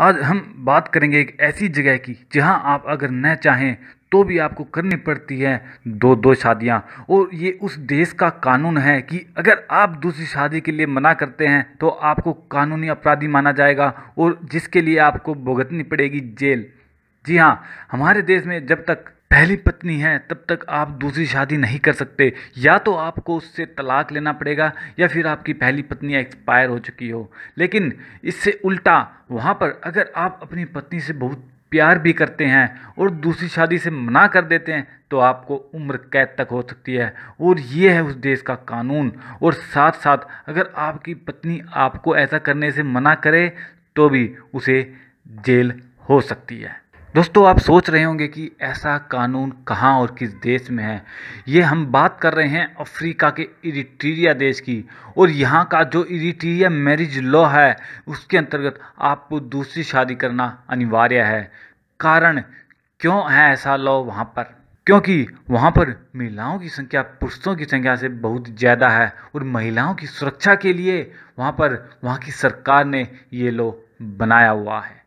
आज हम बात करेंगे एक ऐसी जगह की जहां आप अगर न चाहें तो भी आपको करनी पड़ती है दो दो शादियां और ये उस देश का कानून है कि अगर आप दूसरी शादी के लिए मना करते हैं तो आपको कानूनी अपराधी माना जाएगा और जिसके लिए आपको भुगतनी पड़ेगी जेल जी हाँ हमारे देश में जब तक पहली पत्नी है तब तक आप दूसरी शादी नहीं कर सकते या तो आपको उससे तलाक लेना पड़ेगा या फिर आपकी पहली पत्नी एक्सपायर हो चुकी हो लेकिन इससे उल्टा वहाँ पर अगर आप अपनी पत्नी से बहुत प्यार भी करते हैं और दूसरी शादी से मना कर देते हैं तो आपको उम्र कैद तक हो सकती है और ये है उस देश का कानून और साथ साथ अगर आपकी पत्नी आपको ऐसा करने से मना करे तो भी उसे जेल हो सकती है दोस्तों आप सोच रहे होंगे कि ऐसा कानून कहाँ और किस देश में है ये हम बात कर रहे हैं अफ्रीका के इरिट्रीरिया देश की और यहाँ का जो इरिट्रीरिया मैरिज लॉ है उसके अंतर्गत आपको दूसरी शादी करना अनिवार्य है कारण क्यों है ऐसा लॉ वहाँ पर क्योंकि वहाँ पर महिलाओं की संख्या पुरुषों की संख्या से बहुत ज़्यादा है और महिलाओं की सुरक्षा के लिए वहाँ पर वहाँ की सरकार ने ये लॉ बनाया हुआ है